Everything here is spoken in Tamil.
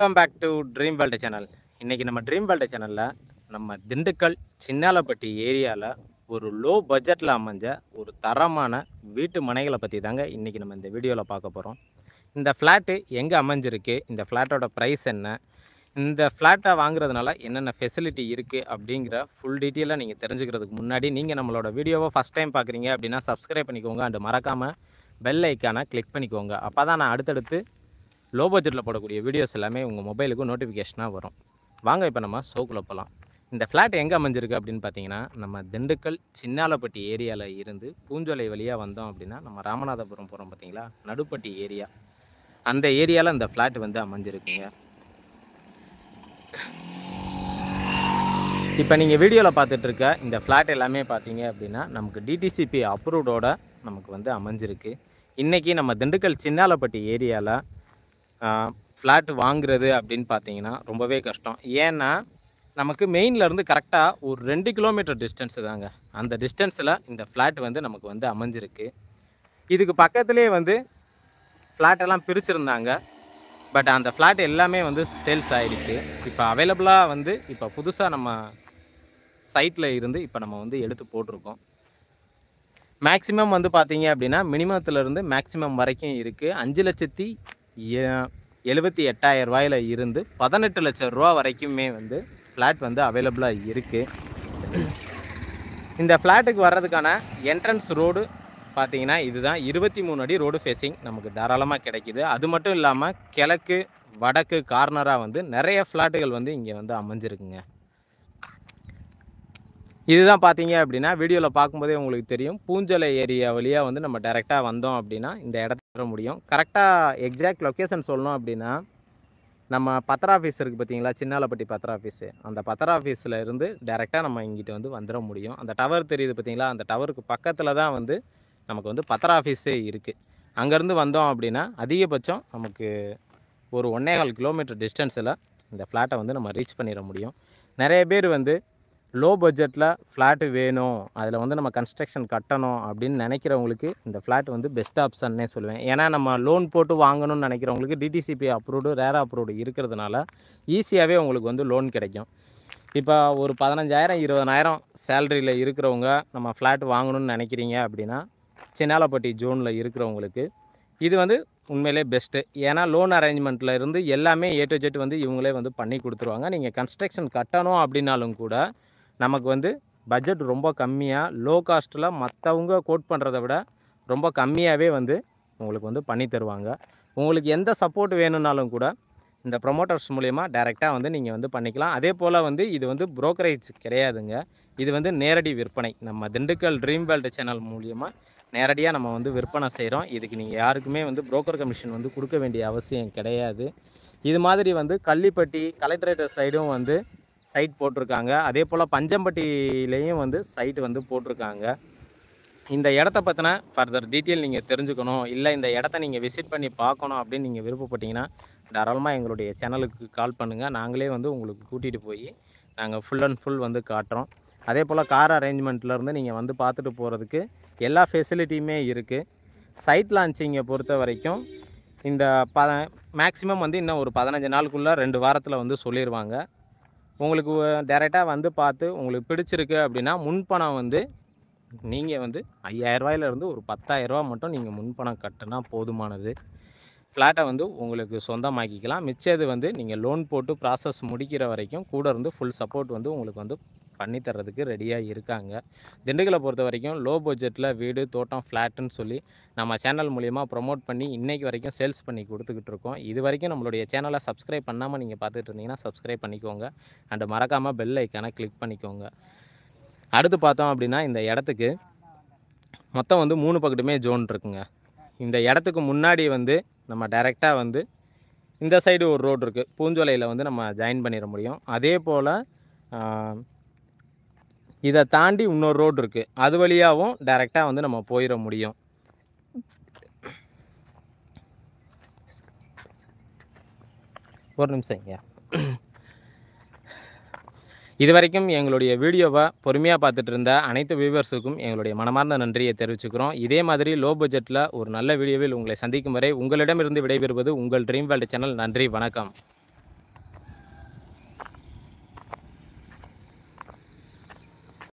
welcome back to dream world channel இன்றைக்கி நம்ம ட்ரீம் வேல்டு சேனலில் நம்ம திண்டுக்கல் சின்னாலப்பட்டி ஏரியாவில் ஒரு லோ பட்ஜெட்டில் அமைஞ்ச ஒரு தரமான வீட்டு மனைகளை பற்றி தாங்க இன்றைக்கி நம்ம இந்த வீடியோவில் பார்க்க போகிறோம் இந்த ஃப்ளாட்டு எங்கே அமைஞ்சிருக்கு இந்த ஃப்ளாட்டோட ப்ரைஸ் என்ன இந்த ஃப்ளாட்டை வாங்குறதுனால என்னென்ன ஃபெசிலிட்டி இருக்குது அப்படிங்கிற ஃபுல் டீட்டெயிலாக நீங்கள் தெரிஞ்சுக்கிறதுக்கு முன்னாடி நீங்கள் நம்மளோட வீடியோவை ஃபஸ்ட் டைம் பார்க்குறீங்க அப்படின்னா சப்ஸ்கிரைப் பண்ணிக்கோங்க அண்டு மறக்காமல் பெல் ஐக்கானை கிளிக் பண்ணிக்கோங்க அப்போ தான் நான் அடுத்தடுத்து லோ பட்ஜெட்டில் போடக்கூடிய வீடியோஸ் எல்லாமே உங்கள் மொபைலுக்கு நோட்டிஃபிகேஷனாக வரும் வாங்க இப்போ நம்ம ஷோக்குள்ளே போகலாம் இந்த ஃப்ளாட் எங்கே அமைஞ்சிருக்கு அப்படின்னு பார்த்தீங்கன்னா நம்ம திண்டுக்கல் சின்னாலப்பட்டி ஏரியாவில் இருந்து பூஞ்சோலை வழியாக வந்தோம் அப்படின்னா நம்ம ராமநாதபுரம் போகிறோம் பார்த்தீங்களா நடுப்பட்டி ஏரியா அந்த ஏரியாவில் இந்த ஃப்ளாட் வந்து அமைஞ்சிருக்குங்க இப்போ நீங்கள் வீடியோவில் பார்த்துட்டு இருக்க இந்த ஃப்ளாட் எல்லாமே பார்த்தீங்க அப்படின்னா நமக்கு டிடிசிபி அப்ரூவ்டோட நமக்கு வந்து அமைஞ்சிருக்கு இன்றைக்கி நம்ம திண்டுக்கல் சின்னாலப்பட்டி ஏரியாவில் ஃப்ளாட் வாங்குறது அப்படின்னு பார்த்தீங்கன்னா ரொம்பவே கஷ்டம் ஏன்னா நமக்கு மெயின்லேருந்து கரெக்டாக ஒரு ரெண்டு கிலோமீட்டர் டிஸ்டன்ஸு தாங்க அந்த டிஸ்டன்ஸில் இந்த ஃப்ளாட் வந்து நமக்கு வந்து அமைஞ்சிருக்கு இதுக்கு பக்கத்துலேயே வந்து ஃப்ளாட்டெல்லாம் பிரிச்சுருந்தாங்க பட் அந்த ஃப்ளாட் எல்லாமே வந்து சேல்ஸ் ஆகிடுச்சு இப்போ அவைலபிளாக வந்து இப்போ புதுசாக நம்ம சைட்டில் இருந்து இப்போ நம்ம வந்து எடுத்து போட்டிருக்கோம் மேக்ஸிமம் வந்து பார்த்தீங்க அப்படின்னா மினிமத்துலேருந்து மேக்ஸிமம் வரைக்கும் இருக்குது அஞ்சு லட்சத்தி எழுபத்தி எட்டாயிரம் ரூபாயில் இருந்து பதினெட்டு லட்சம் ரூபா வரைக்குமே வந்து ஃப்ளாட் வந்து அவைலபிளாக இருக்குது இந்த ஃப்ளாட்டுக்கு வர்றதுக்கான என்ட்ரன்ஸ் ரோடு பார்த்திங்கன்னா இதுதான் இருபத்தி மூணு அடி ரோடு ஃபேஸிங் நமக்கு தாராளமாக கிடைக்கிது அது மட்டும் இல்லாமல் கிழக்கு வடக்கு கார்னராக வந்து நிறைய ஃப்ளாட்டுகள் வந்து இங்கே வந்து அமைஞ்சிருக்குங்க இதுதான் பார்த்தீங்க அப்படின்னா வீடியோவில் பார்க்கும்போதே உங்களுக்கு தெரியும் பூஞ்சலை ஏரியா வழியாக வந்து நம்ம டைரெக்டாக வந்தோம் அப்படின்னா இந்த இடத்த சொல்ல முடியும் கரெக்டாக எக்ஸாக்ட் லொக்கேஷன் சொல்லணும் அப்படின்னா நம்ம பத்திர ஆஃபீஸ் இருக்குது பார்த்தீங்களா சின்னாலப்பட்டி பத்திர ஆஃபீஸு அந்த பத்திர ஆஃபீஸில் இருந்து டேரெக்டாக நம்ம இங்கிட்ட வந்து வந்துட முடியும் அந்த டவர் தெரியுது பார்த்தீங்களா அந்த டவருக்கு பக்கத்தில் தான் வந்து நமக்கு வந்து பத்திர ஆஃபீஸே இருக்குது அங்கேருந்து வந்தோம் அப்படின்னா அதிகபட்சம் நமக்கு ஒரு கால் கிலோமீட்டர் டிஸ்டன்ஸில் இந்த ஃப்ளாட்டை வந்து நம்ம ரீச் பண்ணிட முடியும் நிறைய பேர் வந்து லோ பட்ஜெட்டில் ஃப்ளாட்டு வேணும் அதில் வந்து நம்ம கன்ஸ்ட்ரக்ஷன் கட்டணும் அப்படின்னு நினைக்கிறவங்களுக்கு இந்த ஃப்ளாட் வந்து பெஸ்ட் ஆப்ஷன்னே சொல்லுவேன் ஏன்னா நம்ம லோன் போட்டு வாங்கணும்னு நினைக்கிறவங்களுக்கு டிடிசிபி அப்ரூவ்டு ரேர் அப்ரூவ்டு இருக்கிறதுனால ஈஸியாகவே உங்களுக்கு வந்து லோன் கிடைக்கும் இப்போ ஒரு பதினஞ்சாயிரம் இருபதாயிரம் சேலரியில் இருக்கிறவங்க நம்ம ஃப்ளாட் வாங்கணும்னு நினைக்கிறீங்க அப்படின்னா சின்னாலப்பட்டி ஜோனில் இருக்கிறவங்களுக்கு இது வந்து உண்மையிலே பெஸ்ட்டு ஏன்னா லோன் அரேஞ்ச்மெண்ட்டில் இருந்து எல்லாமே ஏ டு ஜெட் வந்து இவங்களே வந்து பண்ணி கொடுத்துருவாங்க நீங்கள் கன்ஸ்ட்ரக்ஷன் கட்டணும் அப்படின்னாலும் கூட நமக்கு வந்து பட்ஜெட் ரொம்ப கம்மியாக லோ காஸ்ட்டில் மற்றவங்க கோட் பண்ணுறத விட ரொம்ப கம்மியாகவே வந்து உங்களுக்கு வந்து பண்ணி தருவாங்க உங்களுக்கு எந்த சப்போர்ட் வேணும்னாலும் கூட இந்த ப்ரொமோட்டர்ஸ் மூலயமா டைரெக்டாக வந்து நீங்கள் வந்து பண்ணிக்கலாம் அதே போல் வந்து இது வந்து புரோக்கரேஜ் கிடையாதுங்க இது வந்து நேரடி விற்பனை நம்ம திண்டுக்கல் ட்ரீம் வேல்டு சேனல் மூலியமாக நேரடியாக நம்ம வந்து விற்பனை செய்கிறோம் இதுக்கு நீங்கள் யாருக்குமே வந்து புரோக்கர் கமிஷன் வந்து கொடுக்க வேண்டிய அவசியம் கிடையாது இது மாதிரி வந்து கள்ளிப்பட்டி கலெக்டரேட்டர் சைடும் வந்து சைட் போட்டிருக்காங்க அதே போல் பஞ்சம்பட்டியிலையும் வந்து சைட் வந்து போட்டிருக்காங்க இந்த இடத்த பற்றின ஃபர்தர் டீட்டெயில் நீங்கள் தெரிஞ்சுக்கணும் இல்லை இந்த இடத்த நீங்கள் விசிட் பண்ணி பார்க்கணும் அப்படின்னு நீங்கள் விருப்பப்பட்டீங்கன்னா தாராளமாக எங்களுடைய சேனலுக்கு கால் பண்ணுங்கள் நாங்களே வந்து உங்களுக்கு கூட்டிகிட்டு போய் நாங்கள் ஃபுல் அண்ட் ஃபுல் வந்து காட்டுறோம் அதே போல் கார் அரேஞ்ச்மெண்ட்லேருந்து நீங்கள் வந்து பார்த்துட்டு போகிறதுக்கு எல்லா ஃபெசிலிட்டியுமே இருக்குது சைட் லான்ச்சிங்கை பொறுத்த வரைக்கும் இந்த ப மேக்ஸிமம் வந்து இன்னும் ஒரு பதினஞ்சு நாளுக்குள்ளே ரெண்டு வாரத்தில் வந்து சொல்லிடுவாங்க உங்களுக்கு டேரெக்டாக வந்து பார்த்து உங்களுக்கு பிடிச்சிருக்கு அப்படின்னா முன்பணம் வந்து நீங்கள் வந்து ஐயாயிரரூவாயிலேருந்து ஒரு பத்தாயிரரூவா மட்டும் நீங்கள் முன்பணம் கட்டினா போதுமானது ஃப்ளாட்டை வந்து உங்களுக்கு சொந்தமாக்கிக்கலாம் மிச்சது வந்து நீங்கள் லோன் போட்டு ப்ராசஸ் முடிக்கிற வரைக்கும் கூட இருந்து ஃபுல் சப்போர்ட் வந்து உங்களுக்கு வந்து பண்ணி தர்றதுக்கு ரெடியாக இருக்காங்க திண்டுக்கலை பொறுத்த வரைக்கும் லோ பட்ஜெட்டில் வீடு தோட்டம் ஃப்ளாட்டுன்னு சொல்லி நம்ம சேனல் மூலிமா ப்ரொமோட் பண்ணி இன்றைக்கி வரைக்கும் சேல்ஸ் பண்ணி கொடுத்துக்கிட்டு இருக்கோம் இது வரைக்கும் நம்மளுடைய சேனலை சப்ஸ்கிரைப் பண்ணாமல் நீங்கள் பார்த்துட்டு இருந்தீங்கன்னா சப்ஸ்கிரைப் பண்ணிக்கோங்க அண்டு மறக்காமல் பெல் ஐக்கானை கிளிக் பண்ணிக்கோங்க அடுத்து பார்த்தோம் அப்படின்னா இந்த இடத்துக்கு மொத்தம் வந்து மூணு பக்கட்டுமே ஜோன் இருக்குங்க இந்த இடத்துக்கு முன்னாடி வந்து நம்ம டைரெக்டாக வந்து இந்த சைடு ஒரு ரோடு இருக்குது பூஞ்சோலையில் வந்து நம்ம ஜாயின் பண்ணிட முடியும் அதே போல் இதை தாண்டி இன்னொரு ரோடு இருக்குது அது வழியாகவும் டைரெக்டாக வந்து நம்ம போயிட முடியும் ஒரு நிமிஷம் ஐயா இது வரைக்கும் எங்களுடைய வீடியோவை பொறுமையாக பார்த்துட்டு இருந்த அனைத்து வியூவர்ஸுக்கும் எங்களுடைய மனமார்ந்த நன்றியை தெரிவிச்சுக்கிறோம் இதே மாதிரி லோ பட்ஜெட்டில் ஒரு நல்ல வீடியோவில் உங்களை சந்திக்கும் வரை உங்களிடமிருந்து விடைபெறுவது உங்கள் ட்ரீம் வேல்டு சேனல் நன்றி வணக்கம்